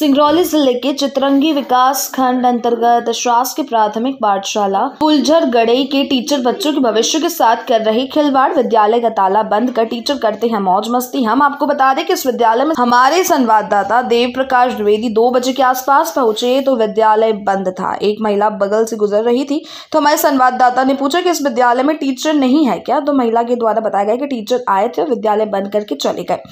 सिंगरौली जिले के चितरंगी विकास खंड अंतर्गत शासकीय प्राथमिक पाठशाला फुलझर गड़ई के टीचर बच्चों के भविष्य के साथ कर रही खिलवाड़ विद्यालय का ताला बंद कर टीचर करते हैं मौज मस्ती हम आपको बता दें कि इस विद्यालय में हमारे संवाददाता देव प्रकाश द्विवेदी दो बजे के आसपास पहुंचे तो विद्यालय बंद था एक महिला बगल से गुजर रही थी तो हमारे संवाददाता ने पूछा कि इस विद्यालय में टीचर नहीं है क्या तो महिला के द्वारा बताया गया कि टीचर आए थे विद्यालय बंद करके चले गए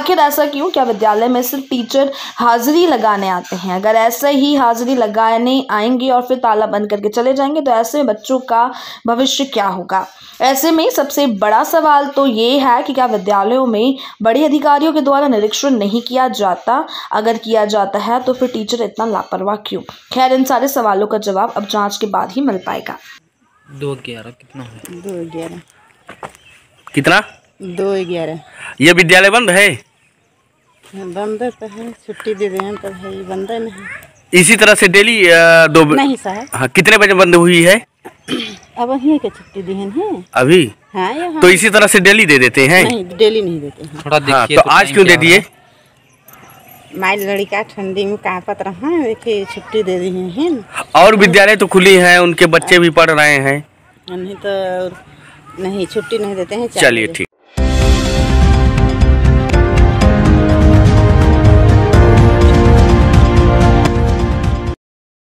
आखिर ऐसा क्यों क्या विद्यालय में सिर्फ टीचर हाजिरी लगाने आते हैं अगर ऐसे ही हाजिरी लगाने आएंगे और फिर ताला बंद करके चले जाएंगे तो ऐसे में बच्चों का भविष्य क्या होगा ऐसे में सबसे बड़ा सवाल तो ये है कि क्या विद्यालयों में बड़े अधिकारियों के द्वारा निरीक्षण नहीं किया जाता अगर किया जाता है तो फिर टीचर इतना लापरवाह क्यों खैर इन सारे सवालों का जवाब अब जाँच के बाद ही मिल पाएगा दो ग्यारह कितना है? दो ग्यारह कितना दो ग्यारह ये विद्यालय बंद है बम्बे तो है छुट्टी दे दें तो भाई बंदे नहीं इसी तरह से डेली दो ब... नहीं सर हाँ कितने बजे बंद हुई है अब अभी के छुट्टी दी है अभी हाँ, तो इसी तरह से डेली दे देते हैं नहीं डेली नहीं देते हैं थोड़ा हाँ, तो, तो आज क्यों दे दिए माइल लड़का ठंडी में कांपत रहा देखिए छुट्टी दे दी है और विद्यालय तो खुली है उनके बच्चे भी पढ़ रहे हैं हाँ, नहीं तो नहीं छुट्टी नहीं देते हैं चलिए ठीक